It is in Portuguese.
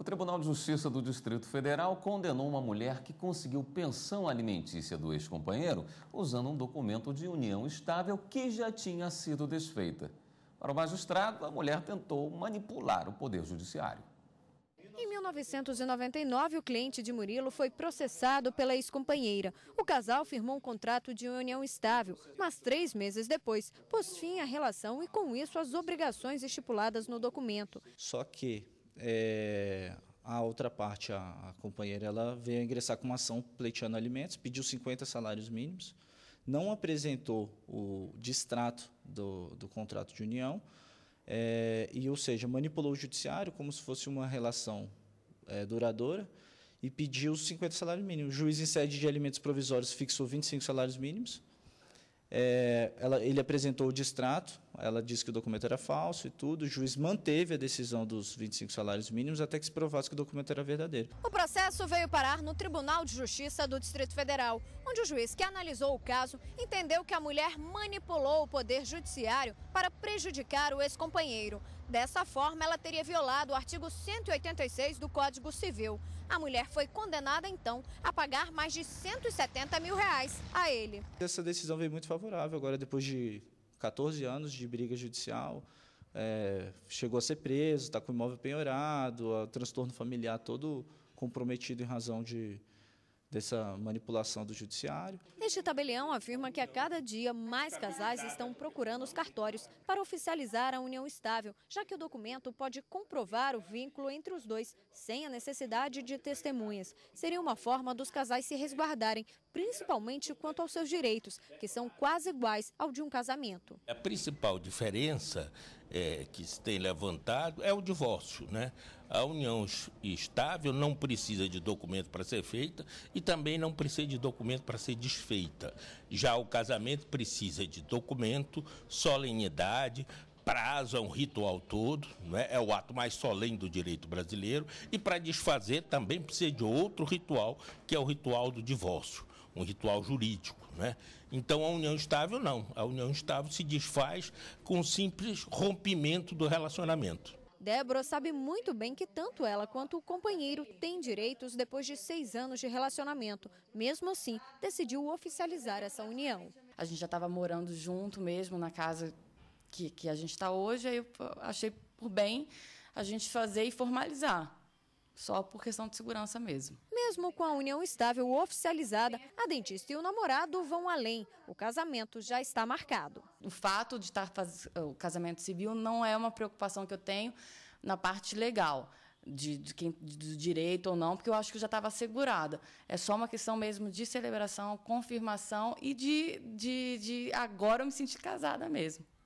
O Tribunal de Justiça do Distrito Federal condenou uma mulher que conseguiu pensão alimentícia do ex-companheiro usando um documento de união estável que já tinha sido desfeita. Para o magistrado, a mulher tentou manipular o Poder Judiciário. Em 1999, o cliente de Murilo foi processado pela ex-companheira. O casal firmou um contrato de união estável, mas três meses depois pôs fim à relação e, com isso, às obrigações estipuladas no documento. Só que é, a outra parte, a, a, companheira, ela veio ingressar com uma ação pleiteando alimentos, pediu 50 salários mínimos, não apresentou o distrato do, do contrato de união, é, e, ou seja, manipulou o judiciário como se fosse uma relação é, duradoura e pediu 50 salários mínimos. O juiz em sede de alimentos provisórios fixou 25 salários mínimos. É, ela, ele apresentou o distrato, ela disse que o documento era falso e tudo. O juiz manteve a decisão dos 25 salários mínimos até que se provasse que o documento era verdadeiro. O processo veio parar no Tribunal de Justiça do Distrito Federal, onde o juiz que analisou o caso entendeu que a mulher manipulou o Poder Judiciário para prejudicar o ex-companheiro. Dessa forma, ela teria violado o artigo 186 do Código Civil. A mulher foi condenada, então, a pagar mais de 170 mil reais a ele. Essa decisão veio muito favorável agora, depois de 14 anos de briga judicial, é, chegou a ser preso, está com o imóvel penhorado, transtorno familiar todo comprometido em razão de, dessa manipulação do judiciário. Este tabelião afirma que a cada dia mais casais estão procurando os cartórios para oficializar a união estável, já que o documento pode comprovar o vínculo entre os dois, sem a necessidade de testemunhas. Seria uma forma dos casais se resguardarem, principalmente quanto aos seus direitos, que são quase iguais ao de um casamento. A principal diferença é, que se tem levantado é o divórcio, né? A união estável não precisa de documento para ser feita e também não precisa de documento para ser desfeita. Já o casamento precisa de documento, solenidade, prazo, é um ritual todo, né? é o ato mais solene do direito brasileiro, e para desfazer também precisa de outro ritual, que é o ritual do divórcio um ritual jurídico. Né? Então, a união estável não. A união estável se desfaz com o simples rompimento do relacionamento. Débora sabe muito bem que tanto ela quanto o companheiro têm direitos depois de seis anos de relacionamento. Mesmo assim, decidiu oficializar essa união. A gente já estava morando junto mesmo na casa que, que a gente está hoje, aí eu achei por bem a gente fazer e formalizar só por questão de segurança mesmo. Mesmo com a união estável oficializada, a dentista e o namorado vão além. O casamento já está marcado. O fato de estar fazendo o casamento civil não é uma preocupação que eu tenho na parte legal. De, de, quem, do direito ou não, porque eu acho que já estava assegurada. É só uma questão mesmo de celebração, confirmação e de, de, de agora eu me sentir casada mesmo.